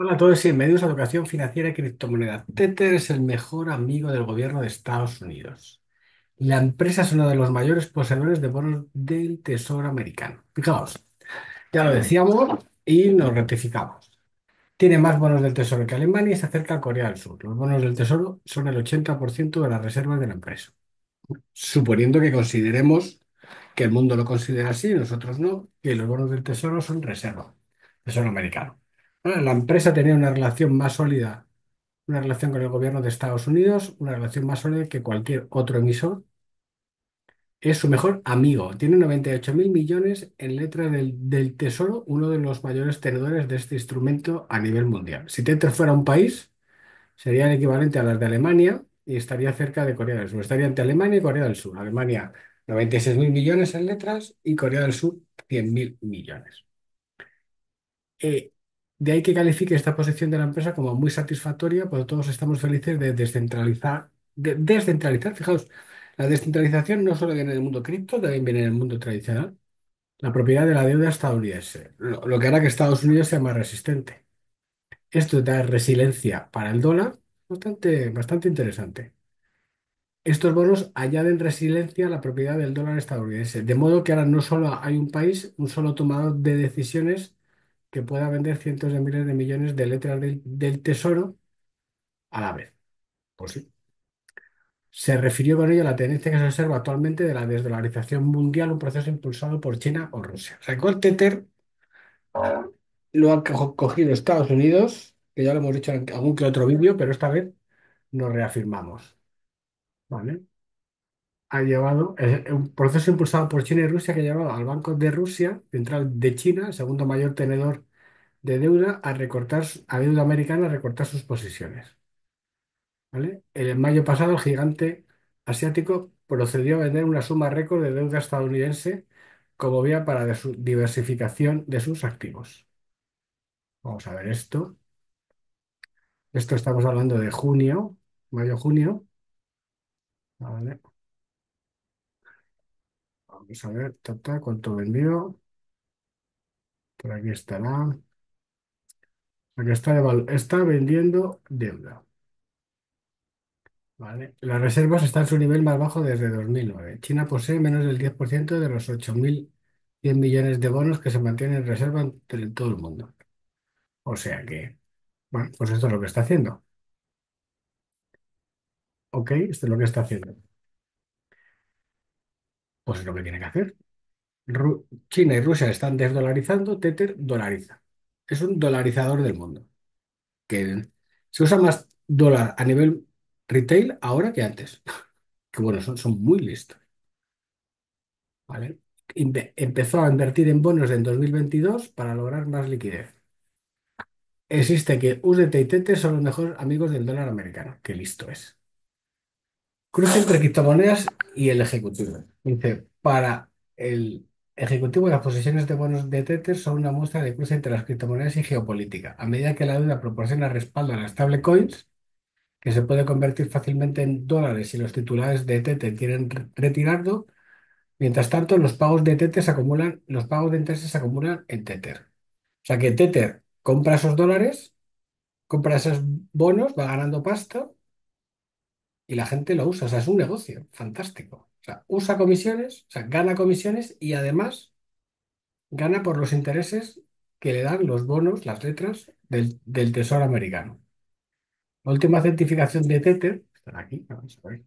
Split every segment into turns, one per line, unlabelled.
Hola a todos y bienvenidos a Educación Financiera y Criptomoneda. Tether es el mejor amigo del gobierno de Estados Unidos. La empresa es uno de los mayores poseedores de bonos del Tesoro americano. Fijaos, ya lo decíamos y nos ratificamos. Tiene más bonos del Tesoro que Alemania y se acerca a Corea del Sur. Los bonos del Tesoro son el 80% de las reservas de la empresa. Suponiendo que consideremos que el mundo lo considera así nosotros no, que los bonos del Tesoro son reserva, Tesoro americano la empresa tenía una relación más sólida, una relación con el gobierno de Estados Unidos, una relación más sólida que cualquier otro emisor. Es su mejor amigo. Tiene 98 millones en letra del, Tesoro, uno de los mayores tenedores de este instrumento a nivel mundial. Si Tether fuera un país, sería el equivalente a las de Alemania y estaría cerca de Corea del Sur. Estaría entre Alemania y Corea del Sur. Alemania, 96 millones en letras y Corea del Sur, 100.000 millones. Eh, de ahí que califique esta posición de la empresa como muy satisfactoria, porque todos estamos felices de descentralizar, de descentralizar. Fijaos, la descentralización no solo viene del mundo cripto, también viene del mundo tradicional. La propiedad de la deuda estadounidense, lo, que hará que Estados Unidos sea más resistente. Esto da resiliencia para el dólar, bastante, bastante interesante. Estos bonos añaden resiliencia a la propiedad del dólar estadounidense, de modo que ahora no solo hay un país, un solo tomador de decisiones que pueda vender cientos de miles de millones de letras del, tesoro a la vez. Pues sí. Se refirió con ello a la tendencia que se observa actualmente de la desdolarización mundial, un proceso impulsado por China o Rusia. O sea, Tether lo han cogido Estados Unidos, que ya lo hemos dicho en algún que otro vídeo, pero esta vez nos reafirmamos. ¿Vale? ha llevado, un proceso impulsado por China y Rusia que ha llevado al Banco de Rusia, central de China, el segundo mayor tenedor de deuda, a recortar, a deuda americana, a recortar sus posiciones. ¿vale? En mayo pasado, el gigante asiático procedió a vender una suma récord de deuda estadounidense como vía para de su diversificación de sus activos. Vamos a ver esto. Esto estamos hablando de junio, mayo-junio. Ah, ¿vale? Vamos a ver, ta, cuánto vendió. Por aquí estará. Aquí está, vendiendo deuda. Vale. Las reservas están en su nivel más bajo desde 2009. China posee menos del 10% de los 8.100 millones de bonos que se mantienen en reserva en todo el mundo. O sea que, bueno, pues esto es lo que está haciendo. Ok, esto es lo que está haciendo. Pues es lo que tiene que hacer. China y Rusia están desdolarizando, Tether dolariza. Es un dolarizador del mundo. Que se usa más dólar a nivel retail ahora que antes. Que bueno, son, son muy listos. ¿vale? empezó a invertir en bonos en 2022 para lograr más liquidez. Existe que USDT y Tether son los mejores amigos del dólar americano. Qué listo es. Cruce entre criptomonedas y el ejecutivo. Dice, para el ejecutivo, las posiciones de bonos de Tether son una muestra de cruce entre las criptomonedas y geopolítica. A medida que la deuda proporciona respaldo a las stablecoins, que se puede convertir fácilmente en dólares si los titulares de Tether quieren retirarlo, mientras tanto los pagos de Tether se acumulan, los pagos de intereses se acumulan en Tether. O sea que Tether compra esos dólares, compra esos bonos, va ganando pasta y la gente lo usa. O sea, es un negocio fantástico. O sea, usa comisiones, o sea, gana comisiones y además gana por los intereses que le dan los bonos, las letras del, Tesoro americano. La última certificación de Tether, aquí, a ver,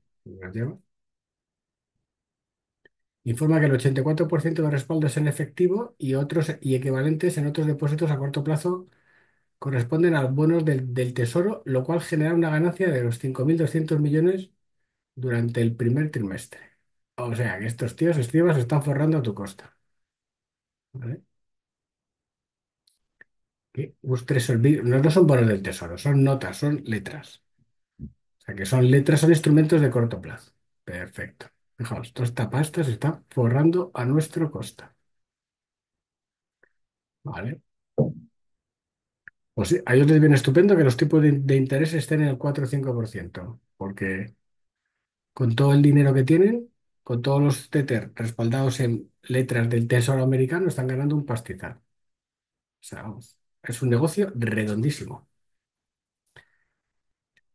informa que el 84% de respaldo es en efectivo y otros y equivalentes en otros depósitos a corto plazo corresponden a los bonos del, Tesoro, lo cual genera una ganancia de los 5.200 millones durante el primer trimestre. O sea que estos tíos estivas están forrando a tu costa. ¿Vale? Que ustedes No, no son bonos del tesoro, son notas, son letras. O sea que son letras, son instrumentos de corto plazo. Perfecto. Fijaos, toda esta pasta se está forrando a nuestro costa. Vale. Pues sí, a ellos les viene estupendo que los tipos de, interés estén en el 4 o 5%, porque con todo el dinero que tienen, con todos los Tether respaldados en letras del Tesoro americano, están ganando un pastizal. O sea, es un negocio redondísimo.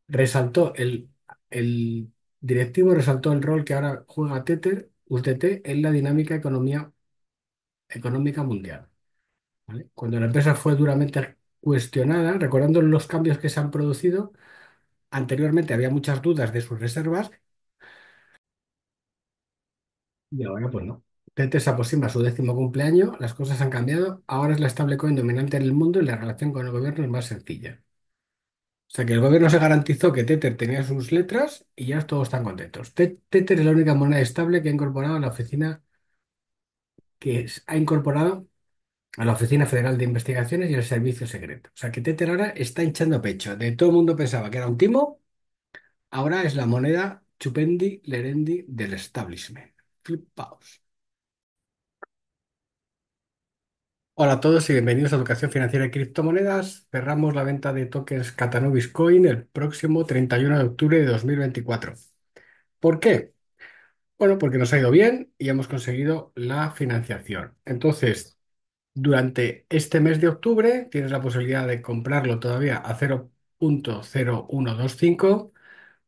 Resaltó el, el directivo resaltó el rol que ahora juega Tether, USDT, en la dinámica economía, económica mundial. Cuando la empresa fue duramente cuestionada, recordando los cambios que se han producido. Anteriormente había muchas dudas de sus reservas y ahora pues no. Tether se aproxima a su décimo cumpleaños, las cosas han cambiado, ahora es la stablecoin dominante en el mundo y la relación con el gobierno es más sencilla. O sea que el gobierno se garantizó que Tether tenía sus letras y ya todos están contentos. Tether es la única moneda estable que ha incorporado la oficina que ha incorporado a la Oficina Federal de Investigaciones y al Servicio Secreto. O sea que Tether ahora está hinchando pecho. De todo el mundo pensaba que era un timo, ahora es la moneda chupendi lerendi del establishment. Flipaos. Hola a todos y bienvenidos a Educación Financiera y Criptomonedas. Cerramos la venta de tokens Catanubis Coin el próximo 31 de octubre de 2024. ¿Por qué? Bueno, porque nos ha ido bien y hemos conseguido la financiación. Entonces, durante este mes de octubre tienes la posibilidad de comprarlo todavía a 0.0125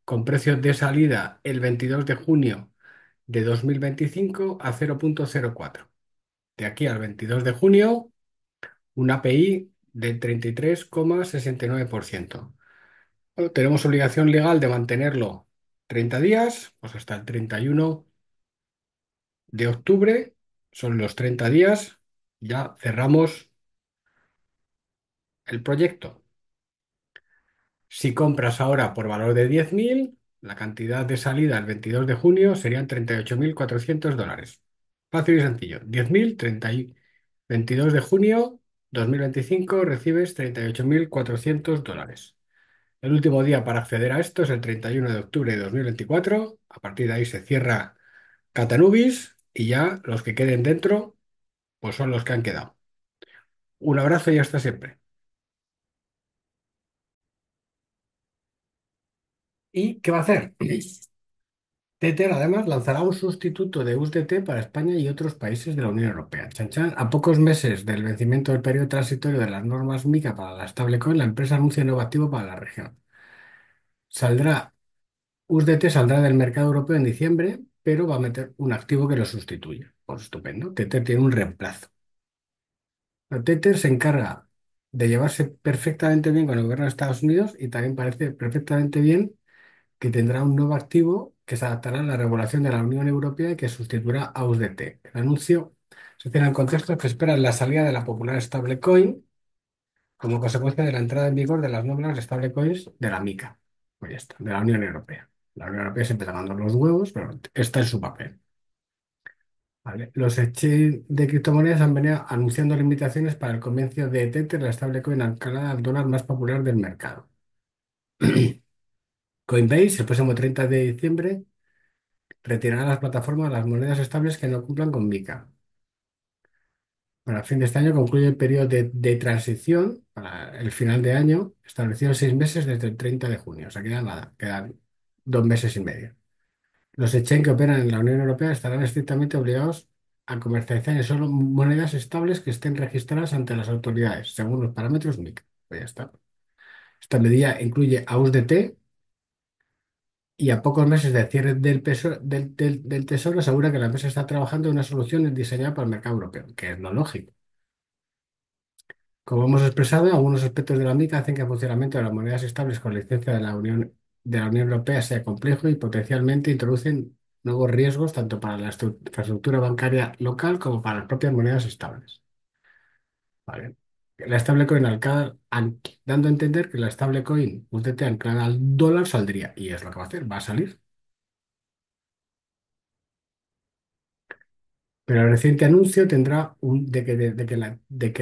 con precios de salida el 22 de junio de 2025 a 0.04. De aquí al 22 de junio, un API de 33,69%. tenemos obligación legal de mantenerlo 30 días, pues hasta el 31 de octubre son los 30 días ya cerramos el proyecto. Si compras ahora por valor de 10.000, la cantidad de salida el 22 de junio serían 38.400 dólares. Fácil y sencillo. 10.000, 22 de junio 2025 recibes 38.400 dólares. El último día para acceder a esto es el 31 de octubre de 2024. A partir de ahí se cierra Catanubis y ya los que queden dentro pues son los que han quedado. Un abrazo y hasta siempre. ¿Y qué va a hacer? Tether además lanzará un sustituto de USDT para España y otros países de la Unión Europea. Chan, chan. A pocos meses del vencimiento del periodo transitorio de las normas MiCA para la stablecoin, la empresa anuncia activo para la región. Saldrá, USDT saldrá del mercado europeo en diciembre, pero va a meter un activo que lo sustituya estupendo. Tether tiene un reemplazo. Tether se encarga de llevarse perfectamente bien con el gobierno de Estados Unidos y también parece perfectamente bien que tendrá un nuevo activo que se adaptará a la regulación de la Unión Europea y que sustituirá a USDT. El anuncio se tiene en contexto que espera la salida de la popular stablecoin como consecuencia de la entrada en vigor de las normas stablecoins de la MICA, pues de la Unión Europea. La Unión Europea siempre a mandar los huevos, pero está en su papel. Los exchanges de criptomonedas han venido anunciando limitaciones para el comercio de Tether, la stablecoin alcalada al dólar más popular del mercado. Coinbase, el próximo 30 de diciembre, retirará a las plataformas las monedas estables que no cumplan con MiCA. Para el fin de este año concluye el periodo de, transición para el final de año, establecido en seis meses desde el 30 de junio. O sea, queda nada, quedan dos meses y medio. Los ECHEN que operan en la Unión Europea estarán estrictamente obligados a comercializar en solo monedas estables que estén registradas ante las autoridades, según los parámetros MIC. Pues ya está. Esta medida incluye a y a pocos meses de cierre del, peso, del, Tesoro asegura que la empresa está trabajando en una solución diseñada para el mercado europeo, que es lo lógico. Como hemos expresado, algunos aspectos de la MiCA hacen que el funcionamiento de las monedas estables con licencia de la Unión de la Unión Europea sea complejo y potencialmente introducen nuevos riesgos tanto para la infraestructura bancaria local como para las propias monedas estables. ¿Vale? La stablecoin dando a entender que la stablecoin USDT anclada al dólar saldría, y es lo que va a hacer, va a salir. Pero el reciente anuncio tendrá un, de que, de, que la,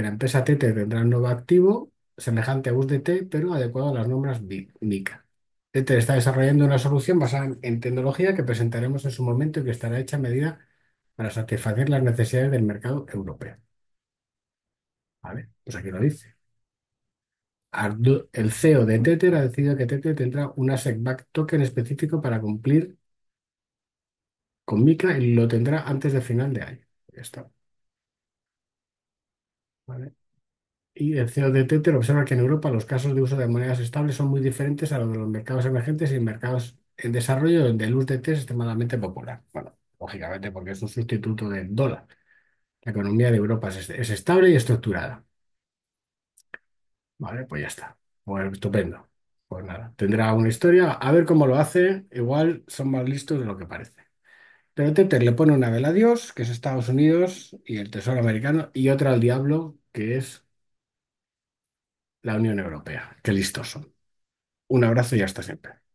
empresa Tether tendrá un nuevo activo semejante a USDT, pero adecuado a las normas Tether está desarrollando una solución basada en tecnología que presentaremos en su momento y que estará hecha a medida para satisfacer las necesidades del mercado europeo. Vale, pues aquí lo dice. el CEO de Tether ha decidido que Tether tendrá un asset token específico para cumplir con Mika y lo tendrá antes de final de año. Ya está. Vale y el Tether observa que en Europa los casos de uso de monedas estables son muy diferentes a los de los mercados emergentes y mercados en desarrollo, donde el USDT es extremadamente popular. Bueno, lógicamente porque es un sustituto del dólar. La economía de Europa es, estable y estructurada. Vale, pues ya está. Pues estupendo. Pues nada, tendrá una historia. A ver cómo lo hace. Igual son más listos de lo que parece. Pero Tether le pone una vela a Dios, que es Estados Unidos, y el Tesoro Americano, y otra al diablo, que es la Unión Europea. Qué listos Un abrazo y hasta siempre.